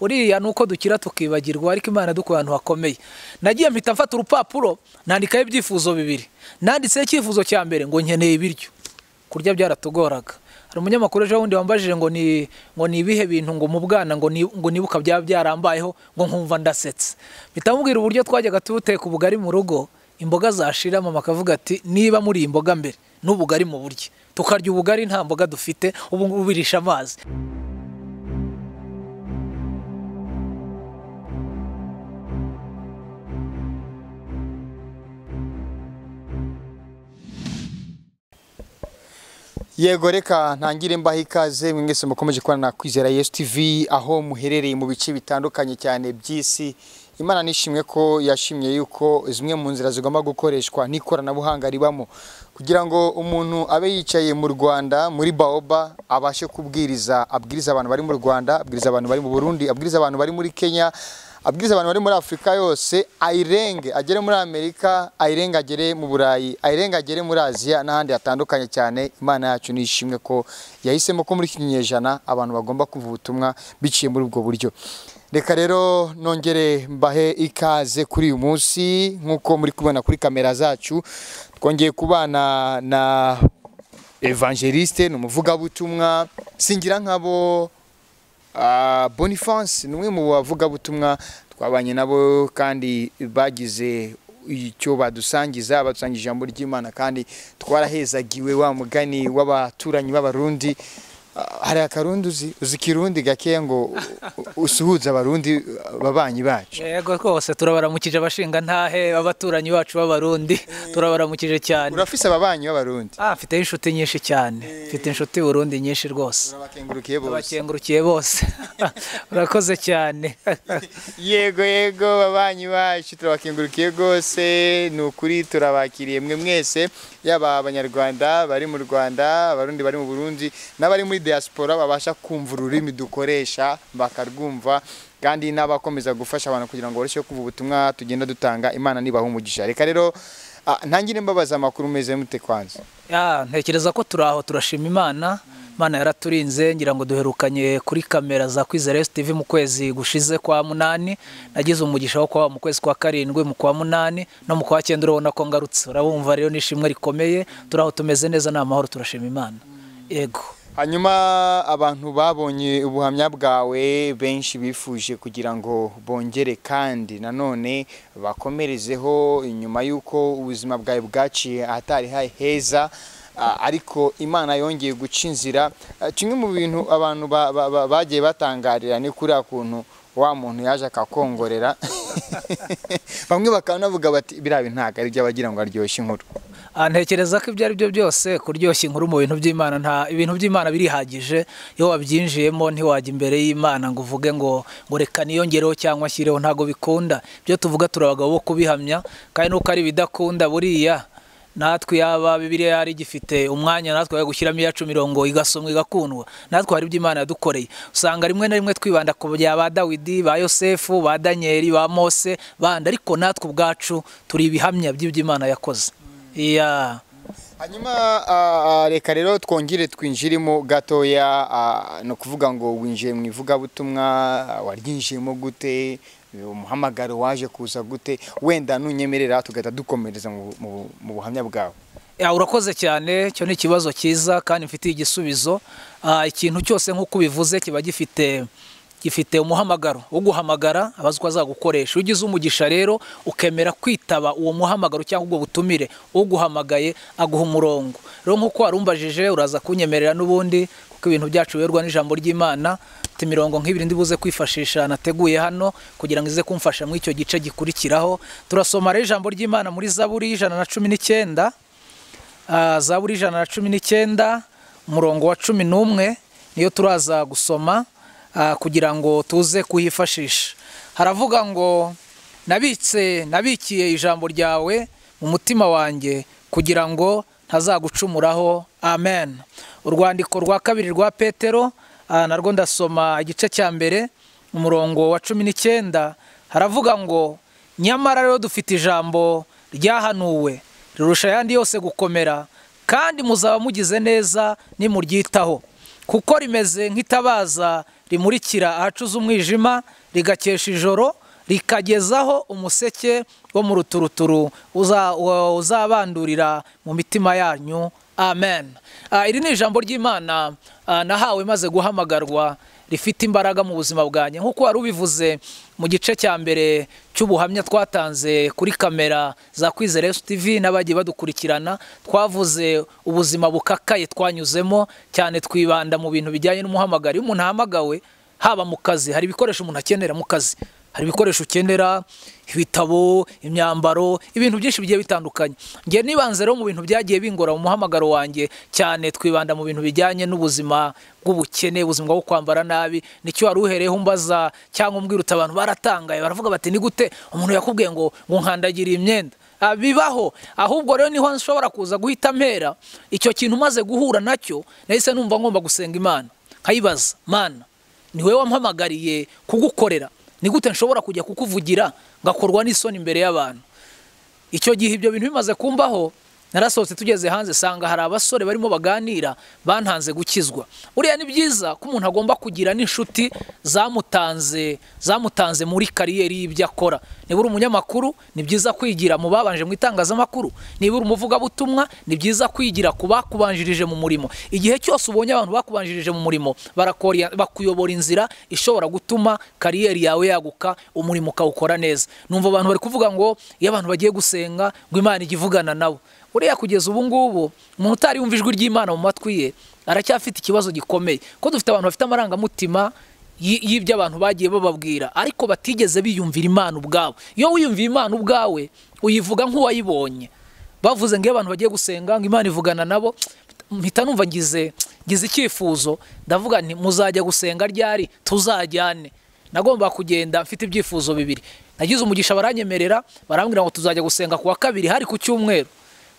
uriya ni uko dukira tukibagirwa ariko imana duk ahantu hakomeye nagiye mpita mfata urupapuro nandikaho ibyifuzo bibiri nanditseho icyifuzo cya mbere ngo nkeneye ibiryo kurya byaratugoraga hari umunyamakuru ejo bundi wambajije ngo ni ngo ni ibihe bintu ngo mu bwana ngo ngo nibuka byaba byarambayeho ngo nkumva ndasetse mpita mubwira uburyo twajyaga tubuteka ubugari mu rugo imboga zashiramo makavuga ati niba muri imboga mbere n'ubugari mu buryo tukarya ubugari nta mboga dufite ubu ngubu amazi yego reka ntangire mbaho ikaze mwese mukomeje kubona na kwizera yesu tv aho muherereye mu bice bitandukanye cyane by'isi imana nishimwe ko yashimye yuko zimwe mu nzira zigomba gukoreshwa n'ikoranabuhanga ribamo kugira ngo umuntu abe yicaye mu rwanda muri baoba abashe kubwiriza abwiriza abantu bari mu rwanda abwiriza abantu bari mu burundi abwiriza abantu bari muri kenya abwize abantu bari muri afurika yose ayirenge agere muri amerika ayirenge agere mu burayi ayirenge agere muri aziya n'ahandi hatandukanye cyane imana yacu ni ko yahisemo ko muri kinyejana abantu bagomba kumva ubutumwa biciye muri ubwo buryo reka rero nongere mbahe ikaze kuri uyu munsi nk'uko muri kubona kuri kamera zacu twongeye kubana na evangeliste ni umuvugabutumwa singira nk'abo Ah, bonifanse ni umwe mu bavugabutumwa twabanye nabo kandi bagize icyo badusangiza badusangije ijambo ry'imana kandi twarahezagiwe wa mugani w'abaturanyi b'abarundi hari akarundi uzi uzi ikirundi gakeya ngo usuhuze abarundi babanyi bacu yego rwose turabaramukije abashinga ntahe abaturanyi bacu b'abarundi eh, turabaramukije cyane urafise ababanyi b'abarundi ah mfite inshuti nyinshi cyane eh. mfite inshuti burundi nyinshi rwose urabakengurukiye bose urakoze cyane yego yego babanyi bacu turabakengurukiye rwose ni ukuri turabakiriye mwe mwese yaba abanyarwanda bari mu rwanda abarundi bari mu burundi n'abari muri diyasipora babasha kumva ururimi dukoresha bakarwumva kandi n'abakomeza gufasha abantu kugira ngo barusheho kumva ubutumwa tugenda dutanga imana nibaha umugisha reka rero ntangire mbabaza amakuru meze mute kwanza ntekereza ko turi aho turashima imana imana yaraturinze ngira ngo duherukanye kuri kamera za kwizeresi tv mu kwezi gushize kwa munani nagize umugisha wo kuba mu kwezi kwa karindwi mu kwa munani no mu kwa cyenda urabona ko ngarutse urabumva rero ni ishimwe rikomeye turi aho tumeze neza ni amahoro turashima imana yego hanyuma abantu babonye ubuhamya bwawe benshi bifuje kugira ngo bongere kandi nanone bakomerezeho nyuma y'uko ubuzima bwawe bwaciye ahatari heza ariko imana yongeye guca inzira kimwe mu bintu abantu bagiye batangarira ni kuriya kuntu wa muntu yaje akakongorera bamwe bakaba navuga bati biriya bintu ntabwo ari ibyo abagira ngo aryoshye inkuru ntekereza ko ibyo ari byo byose kuryoshya inkuru mu bintu by'imana nta ibintu by'imana birihagije iyo wabyinjiyemo ntiwajya imbere y'imana ngo uvuge ngo ngo reka niyongereho cyangwa nshyireho ntabwo bikunda ibyo tuvuga turi abagabo bo kubihamya kandi nuko ari ibidakunda buriya natwe yaba bibiriya yari igifite umwanya natwe gushyiramo iyacu mirongo igasomwa igakundwa natwe hari ibyo imana yadukoreye usanga rimwe na rimwe twibanda ku bya ba dawidi ba yosefu ba daniyeli ba mose bandi ariko natwe ubwacu turi ibihamya by'ibyo imana yakoze iya hanyuma reka rero twongere twinjiremo gatoya ni ukuvuga ngo winjiye mu ivugabutumwa waryinjiyemo gute umuhamagaro waje kuza gute wenda n’unyemerera tugahita dukomereza mu buhamya bwawe urakoze cyane cyo ni ikibazo cyiza kandi mfite igisubizo ikintu cyose nk'uko ubivuze kiba gifite gifite umuhamagaro wo guhamagara abazwa azagukoresha ugize umugisha rero ukemera kwitaba uwo muhamagaro cyangwa ubwo butumire uguhamagaye aguha umurongo rero nk'uko warumbajije uraza kunyemerera n'ubundi kuko ibintu byacu biberwa n'ijambo ry'imana imirongo nk'ibiri buze kwifashisha nateguye hano kugira ngo ize kumfasha muri icyo gice gikurikiraho turasoma rero ijambo ry'imana muri zaburi ijana na cumi n'icyenda ah, zaburi ijana na cumi n'icyenda umurongo wa cumi n'umwe niyo turaza gusoma Ah, kugira ngo tuze kuyifashisha. haravuga ngo nabitse nabikiye ijambo ryawe mu mutima wanjye kugira ngo ntazagucumuraho amen urwandiko rwa kabiri rwa petero ah, narwo ndasoma igice cya mbere umurongo wa cumi n'icyenda haravuga ngo nyamara rero dufite ijambo ryahanuwe rirusha ayandi yose gukomera kandi muzaba mugize neza nimuryitaho kuko rimeze nk'itabaza rimurikira ahacuze umwijima rigakesha ijoro rikagezaho umuseke wo mu ruturuturu uzabandurira mu mitima yanyu amen ah, iri ni ijambo ry'imana ah, nahawe maze guhamagarwa rifite imbaraga mu buzima bwanjye nk'uko wari ubivuze mu gice cya mbere cy'ubuhamya twatanze kuri kamera za kwizera TV n'abagiye badukurikirana twavuze ubuzima bukakaye twanyuzemo cyane twibanda mu bintu bijyanye n'umuhamagaro iyo umuntu ahamagawe haba mu kazi hari ibikoresho umuntu akenera mu kazi hari ibikoresho ukenera ibitabo imyambaro ibintu byinshi bigiye bitandukanye ngiye nibanze rero mu bintu byagiye bingora mu muhamagaro wanjye cyane twibanda mu bintu bijyanye n'ubuzima bw'ubukene ubuzima bwo kwambara nabi nicyo wari uhereyeho umbaza cyangwa umbwirutse abantu baratangaye baravuga bati ni gute umuntu yakubwiye ngo ngo nkandagire iyi ah, bibaho ahubwo rero niho nshobora kuza guhita mpera icyo kintu umaze guhura nacyo nahise numva ngomba gusenga imana nkayibaza mana ni wowe wampamagariye kugukorera ni gute nshobora kujya kukuvugira ngakorwa n'isoni imbere y'abantu icyo gihe ibyo bintu bimaze kumbaho narasohotse tugeze hanze sanga hari abasore barimo baganira bantanze gukizwa uriya ni byiza ko umuntu agomba kugira n'inshuti zamutanze zamutanze muri kariyeri y'ibyo akora niba uri umunyamakuru ni byiza kwigira mu babanje mu itangazamakuru niba uri umuvugabutumwa ni byiza kwigira ku bakubanjirije mu murimo igihe cyose ubonye abantu bakubanjirije mu murimo bakuyobora inzira ishobora gutuma kariyeri yawe yaguka umurimo ukawukora neza numva abantu bari kuvuga ngo iyo abantu bagiye gusenga ngo imana ijye ivugana nabo uriya kugeza ubu ngubu umuntu utari yumva ijwi ry'imana mu matwi ye aracyafite ikibazo gikomeye ko dufite abantu bafite amarangamutima y'ibyo abantu bagiye bababwira ariko batigeze biyumvira imana ubwabo iyo wiyumvira imana ubwawe uyivuga nk'uwayibonye bavuze ngo iyo abantu bagiye gusenga ngo imana ivugana nabo mpita numva ngize ngize icyifuzo ndavuga nti muzajya gusenga ryari tuzajyane nagomba kugenda mfite ibyifuzo bibiri nagize umugisha baranyemerera barambwira ngo tuzajya gusenga ku wa kabiri hari ku cyumweru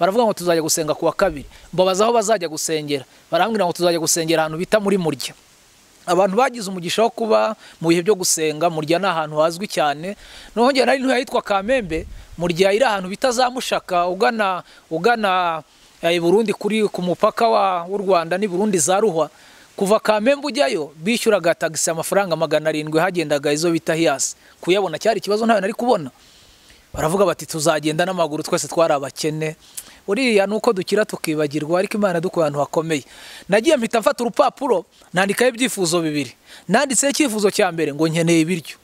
baravuga ngo tuzajya gusenga ku wa kabiri mbabaza aho bazajya gusengera barambwira ngo tuzajya gusengera ahantu bita muri murya abantu bagize umugisha wo kuba mu bihe byo gusenga murya ni ahantu hazwi cyane nongera nari ntuyahitwa kamembe murya iri ahantu bita za mushaka ugana ugana eh, i burundi kuri ku mupaka wa w'u rwanda n'i burundi za ruhwa kuva kamembe ujyayo bishyuraga tagisi amafaranga magana arindwi hagendaga izo bita hiyasi kuyabona cyari ikibazo ntayo nari kubona baravuga bati tuzagenda n'amaguru twese twari abakene uriya ni uko dukira tukibagirwa ariko imana dukora ahantu hakomeye nagiye mpita mfata urupapuro nandikaho ibyifuzo bibiri nanditseho icyifuzo cya mbere ngo nkeneye ibiryo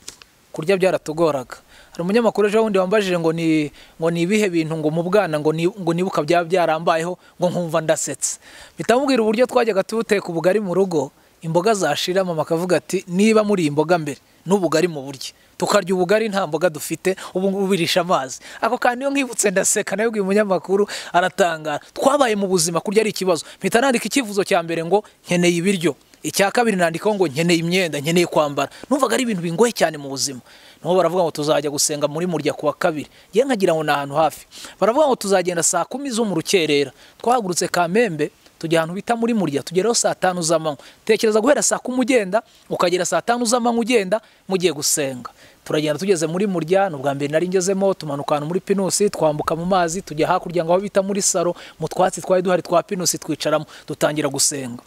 kurya byaratugoraga hari umunyamakuru ejo wundi wambajije ngo ni ngo ni ibihe bintu ngo mu bwana ngo ni ngo nibuka byaba byarambayeho ngo nkumva ndasetse mpita mubwira uburyo twajyaga tuteka ubugari mu rugo imboga zashiramo bakavuga ati niba muri imboga mbere n'ubugari mu buryo tukarya ubugari nta mboga dufite ubu ngubu amazi ako kandi iyo nkibutse ndaseka nawe uyu munyamakuru aratangara twabaye mu buzima kurya ari ikibazo mpita nandika icyifuzo cya mbere ngo nkeneye ibiryo icya kabiri nandikaho ngo nkeneye imyenda nkeneye kwambara numvaga ari ibintu bingoye cyane mu buzima nabo baravuga ngo tuzajya gusenga muri murya ku wa kabiri yewe nkagira ngo ni ahantu hafi baravuga ngo tuzagenda saa kumi zo mu rukerera twahagurutse kamembe tujya ahantu bita muri murya, tugeraho saa tanu z'amanywa tekereza guhera saa kumi ugenda ukagera saa tanu z'amanywa ugenda mugiye gusenga turagenda tugeze muri murya ni ubwa mbere nari ngezemo tumanuka ahantu muri pinusi twambuka mu mazi tujya hakurya ngo aho bita muri saro mu twatsi twari duhari twa pinusi twicaramo dutangira gusenga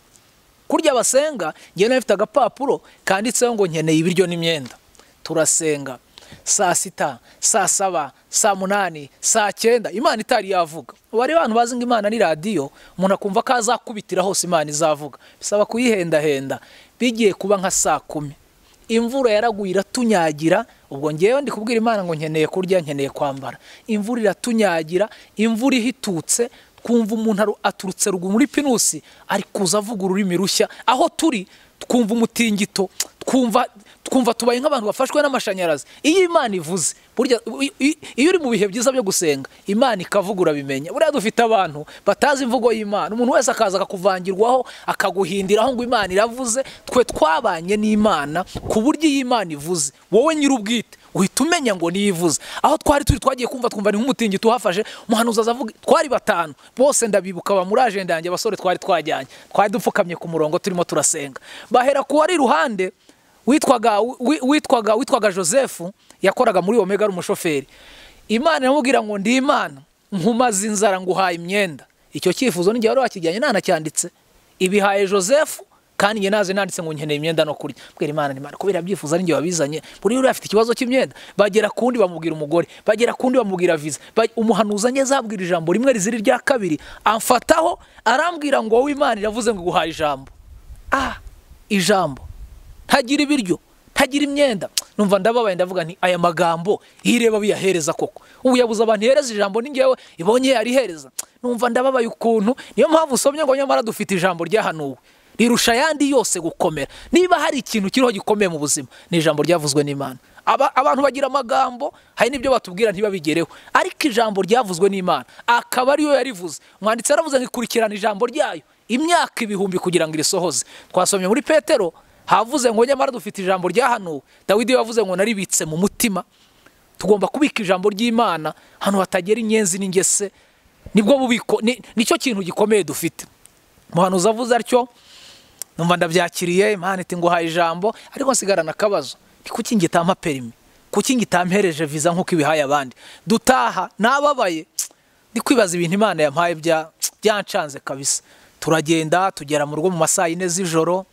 kurya basenga njyewe nari mfite agapapuro kanditseho ngo nkeneye ibiryo n'imyenda turasenga saa sita saa saba saa munani saa cyenda imana itari yavuga bari abantu bazi ngo imana ni radiyo umuntu akumva ko azakubitira hose imana izavuga bisaba kuyihendahenda bigiye kuba nka saa kumi imvura yaraguye iratunyagira ubwo ngewe ndi kubwira imana ngo nkeneye kurya nkeneye kwambara imvura iratunyagira imvura ihitutse twumva umuntu aturutse ruguru muri pinusi ari kuza avuga ururimi rushya aho turi twumva umutingito twumva twumva tubaye nk'abantu bafashwe n'amashanyarazi iyo imana ivuze burya iyo uri mu bihe byiza byo gusenga imana ikavuga bimenya buriya dufite abantu batazi imvugo y'imana umuntu wese akaza akakuvangirwaho akaguhindiraho ngo imana iravuze twe twabanye n'imana ku buryo iyi imana ivuze wowe nyir'ubwite uhita umenya ngo niyivuze aho twari turi twagiye kumva twumva ni nk'umutingito uhafashe umuhanuzi azavuga twari batanu bose ndabibuka ba muri ajenda yanjye abasore twari twajyanye twari dupfukamye ku murongo turimo turasenga bahera ku wari iruhande witwaga witwaga witwaga joseph yakoraga muri omega ari umushoferi imana yamubwira ngo ndi imana nkumaze inzara nguhaye uhaye imyenda icyo cyifuzo n'igihe wari wakijyanye nanacyanditse ibihaye joseph kandi njye naze nanditse ngo nkeneye imyenda no kurya mbwira imana nimara kubera byifuza n'igihe wabizanye buri wese afite ikibazo cy'imyenda bagera kundi wundi bamubwira umugore bagera kundi wundi bamubwira viza umuhanuza njye azabwira ijambo rimwe rizira irya kabiri amfataho arambwira ngo wowe imana iravuze ngo guhaye ijambo ah ijambo ntagira ibiryo ntagira imyenda numva ndababaye ndavuga nti aya magambo iyo ireba biyahereza koko ubu yabuze abantu ihereza ijambo n'ingewe ibonye yarihereza numva ndababaye ukuntu niyo mpamvu usomye ngo nyamara dufite ijambo ryahanuwe rirusha ayandi yose gukomera niba hari ikintu kiriho gikomeye mu buzima ni ijambo ryavuzwe n'imana abantu bagira amagambo hari n'ibyo batubwira ntibabigereho ariko ijambo ryavuzwe n'imana akaba ariyo yarivuze mwanditsi yaravuze ngo ikurikirana ijambo ryayo imyaka ibihumbi kugira ngo irisohoze twasomye muri petero havuze ngo nyamara dufite ijambo ryahanuwe dawidi yavuze ngo naribitse mu mutima tugomba kubika ijambo ry'imana hano hatagera inyenzi n'ingese nibwo bubiko nicyo kintu gikomeye dufite muhanuzi avuze atyo numva ndabyakiriye imana iti ngo uhaye ijambo ariko nsigarana akabazo ni kuki ngitampa perimi kuki ngitampereje viza nk'uko ibihaye abandi dutaha nababaye ni kwibaza ibintu imana yampaye byancanze kabisa turagenda tugera mu rugo mu masaa yine z'ijoro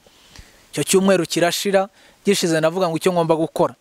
icyo cyumweru kirashira gishize navuga ngo icyo ngomba gukora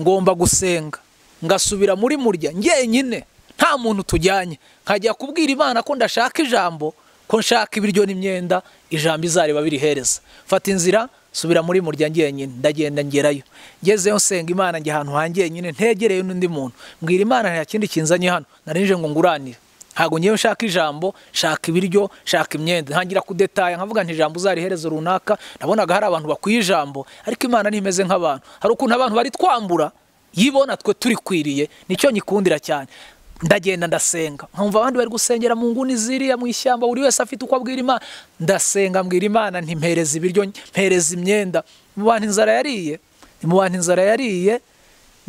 ngomba gusenga ngasubira muri murya ngenyine nta muntu tujyanye nkajya kubwira imana ko ndashaka ijambo ko nshaka ibiryo n'imyenda ijambo izareba birihereza fata inzira subira muri murya ngenyine ndagenda ngerayo ngezeyo nsenga imana njye ahantu hangenyine ntegereye n'undi muntu mbwira imana nta kindi kinzanye hano narinje ngo nguranire ntabwo ngewe nshaka ijambo shaka ibiryo shaka imyenda ntangira kudetaya nkavuga nti ijambo uzari runaka nabonaga hari abantu bakwiye ijambo ariko imana ntimeze nk'abantu hari ukuntu abantu bari twambura yibona twe turikwiriye nicyo nyikundira cyane ndagenda ndasenga nkumva abandi bari gusengera mu nguni ziriya mu ishyamba buri wese afite uko abwira imana ndasenga mbwira imana ntimpereze ibiryo mpereze imyenda mu bantu inzara yariye mu bantu inzara yariye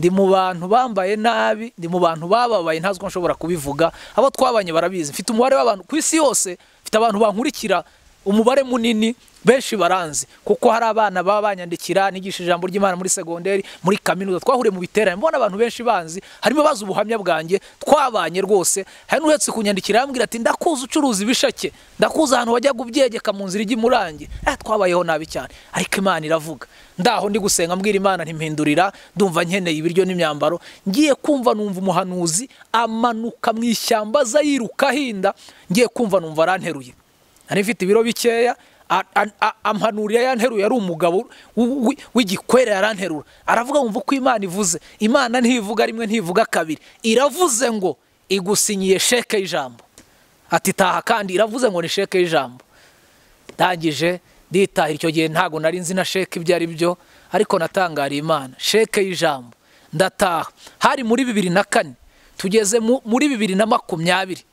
ndi mu bantu bambaye nabi ndi mu bantu bababaye ntazi ko nshobora kubivuga abo twabanye barabizi mfite umubare w'abantu ku isi yose mfite abantu bankurikira umubare munini benshi baranzi kuko hari abana baba banyandikira nigisha ijambo ry'imana muri segonderi muri kaminuza twahuriye mu biterane mbona abantu benshi banzi harimo bazi ubuhamya bwanjye twabanye rwose hari n'uretse kunyandikira arambwira ati ndakuza ucuruza ibishake ndakuza ahantu wajyaga ubyegeka mu nzira ijya imurange eh, twabayeho nabi cyane ariko imana iravuga ndaho ndi gusenga mbwira imana ntimpindurira ndumva nkeneye ibiryo n'imyambaro ngiye kumva numva umuhanuzi amanuka mu ishyamba aza yiruka ahinda ngiye kumva numva aranteruye nari ibiro bikeya ampanurira yanteruye ari umugabo w'igikwere yaranterura aravuga wumva uko imana ivuze imana ntivuga rimwe ntivuga kabiri iravuze ngo igusinyiye sheke y'ijambo ati taha kandi iravuze ngo ni sheke y'ijambo ndangije nditahira icyo gihe ntabwo nari nzi na sheke ibyo ari byo ariko natangariye imana sheke y'ijambo ndataha hari muri bibiri na kane tugeze muri bibiri na makumyabiri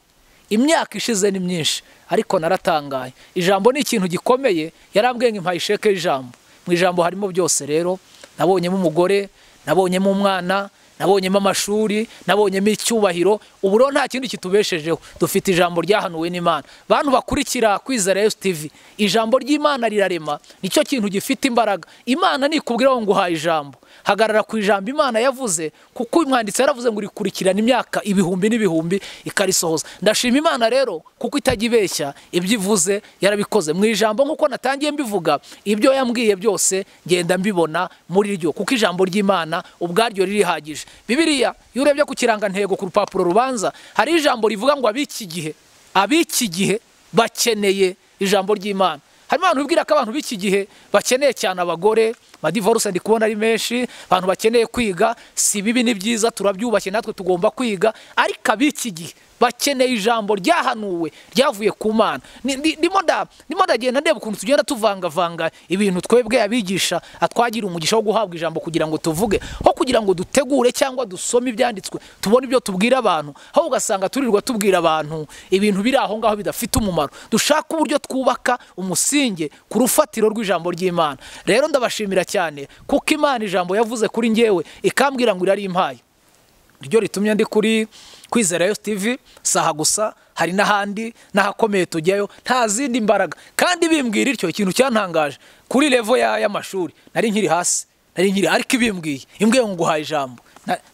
imyaka ishize ni myinshi ariko naratangaye ijambo ni ikintu gikomeye yarambwiye ngo impaye isheke y'ijambo mu ijambo harimo byose rero nabonyemo umugore nabonyemo umwana nabonyemo amashuri nabonyemo icyubahiro ubu rero nta kindi kitubeshejeho dufite ijambo ryahanuwe n'imana bantu bakurikira kwizera yesu tivi ijambo ry'imana rirarema nicyo kintu gifite imbaraga imana nikubwiraho ngo uhaye ijambo hagarara ku ijambo imana yavuze kuko umwanditsi yaravuze ngo urikurikirana imyaka ibihumbi n'ibihumbi ikarisohoza ndashima imana rero kuko itajya ibeshya ibyo ivuze yarabikoze mu ijambo nk'uko natangiye mbivuga ibyo yambwiye byose ngenda mbibona muri ryo kuko ijambo ry'imana ubwaryo ririhagije Bibiliya iyo urebye ku kirangantego ku rupapuro rubanza hari ijambo rivuga ngo ab'iki gihe ab'iki gihe bakeneye ijambo ry'imana harimo abantu bibwira ko abantu b'iki gihe bakeneye cyane abagore amadivoruse ndi kubona ari menshi abantu bakeneye kwiga si bibi ni byiza turabyubashye natwe tugomba kwiga ariko ab'iki gihe bakeneye ijambo ryahanuwe ryavuye ku mana ndimo ndagenda ndeba ukuntu tugenda tuvangavanga ibintu twebwe abigisha atwagira umugisha wo guhabwa ijambo kugira ngo tuvuge ho kugira ngo dutegure cyangwa dusome ibyanditswe tubone ibyo tubwira abantu aho ugasanga turirwa tubwira abantu ibintu biri aho ngaho bidafite umumaro dushaka uburyo twubaka umusinge ku rufatiro rw'ijambo ry'imana rero ndabashimira cyane kuko imana ijambo yavuze kuri ngewe ikambwira ngo irari impaye ryo ritumye ndi kuri kwizerayo steve saha gusa hari n'ahandi n'ahakomeye tujyayo nta zindi mbaraga kandi bimbwira ityo ikintu cyantangaje kuri revo y'amashuri nari nkiri hasi nari nkiri ariko ibimbwiye imbwiye ngo nguhaye ijambo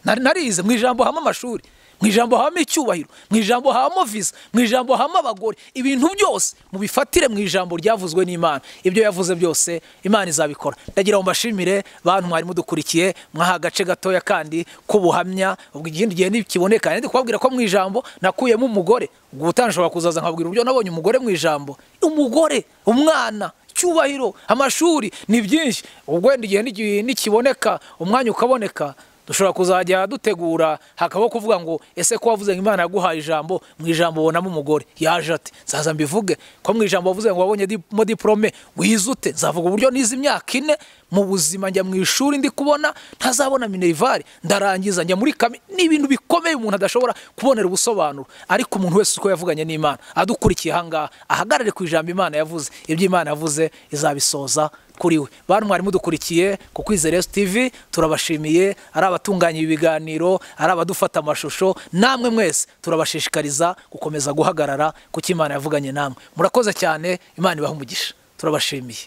narize mu ijambo hamwe amashuri mu ijambo habamo icyubahiro mu ijambo habamo visa mu ijambo habamo abagore ibintu byose mubifatire mu ijambo ryavuzwe n'imana ibyo yavuze byose imana izabikora ndagira ngo mbashimire bantu mwari mudukurikiye mwaha agace gatoya kandi k'ubuhamya ubwo ikindi gihe ntikiboneka kandi kubabwira ko mu ijambo nakuyemo umugore ubwo utanshobora kuzaza nkabwira uburyo nabonye umugore mu ijambo umugore umwana icyubahiro amashuri ni byinshi ubwo wenda igihe nikiboneka umwanya ukaboneka dushobora kuzajya dutegura hakabaho kuvuga ngo ese ko wavuze ngo imana yaguhaye ijambo mu ijambo ubonamo umugore yaje ati nzaza mbivuge ko mu ijambo wavuze ngo wabonyemo diporome wize nzavuga uburyo nize imyaka ine mu buzima njya mu ishuri ndi kubona ntazabona minerivare ndarangiza njya muri kami ni ibintu bikomeye umuntu adashobora kubonera ubusobanuro ariko umuntu wese uko yavuganye n'imana adukurikiye ahangaha ahagarare ku ijambo imana yavuze ibyo imana yavuze izabisoza kuri we bantu mwari mudukurikiye ku kwizera tv turabashimiye ari abatunganya ibi biganiro ari abadufata amashusho namwe mwese turabashishikariza gukomeza guhagarara kuko imana yavuganye namwe murakoze cyane imana ibaha umugisha turabashimiye